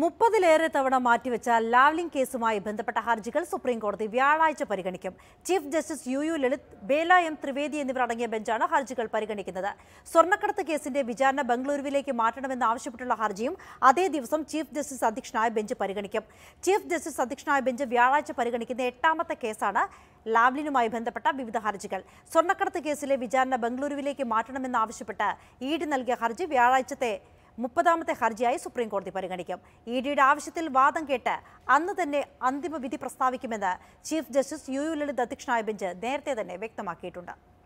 മുപ്പതിലേറെ തവണ മാറ്റിവെച്ച ലാവ്ലിംഗ് കേസുമായി ബന്ധപ്പെട്ട ഹർജികൾ സുപ്രീം കോടതി വ്യാഴാഴ്ച പരിഗണിക്കും chief justice U U Lalit Bela M Trivedi എന്നിവരടങ്ങിയ ബെഞ്ചാണ് ഹർജികൾ പരിഗണിക്കുന്നത് സ്വർണ്ണക്കടത്ത് കേസിന്റെ വിചാരണ ബംഗളൂരുവിലേക്ക് മാറ്റണമെന്ന് ആവശ്യപ്പെട്ടുള്ള ഹർജിയും അതേ ദിവസം ചീഫ് ജസ്റ്റിസ് അധ്യക്ഷനായ ബെഞ്ച് പരിഗണിക്കും ചീഫ് ജസ്റ്റിസ് അധ്യക്ഷനായ ബെഞ്ച് വ്യാഴാഴ്ച പരിഗണിക്കുന്ന എട്ടാമത്തെ കേസാണ് ലാവ്ലിനുമായി ബന്ധപ്പെട്ട വിവിധ ഹർജികൾ സ്വർണ്ണക്കടത്ത് കേസിലെ വിചാരണ ബംഗളൂരുവിലേക്ക് മാറ്റണമെന്ന് ആവശ്യപ്പെട്ട് ഈഡ് നൽകിയ ഹർജി വ്യാഴാഴ്ചത്തെ മുപ്പതാമത്തെ ഹർജിയായി സുപ്രീംകോടതി പരിഗണിക്കും ഇ ഡിയുടെ ആവശ്യത്തിൽ വാദം കേട്ട് അന്ന് തന്നെ അന്തിമ വിധി പ്രസ്താവിക്കുമെന്ന് chief justice U U Lalit അധ്യക്ഷനായ ബെഞ്ച് നേരത്തെ തന്നെ വ്യക്തമാക്കിയിട്ടുണ്ട്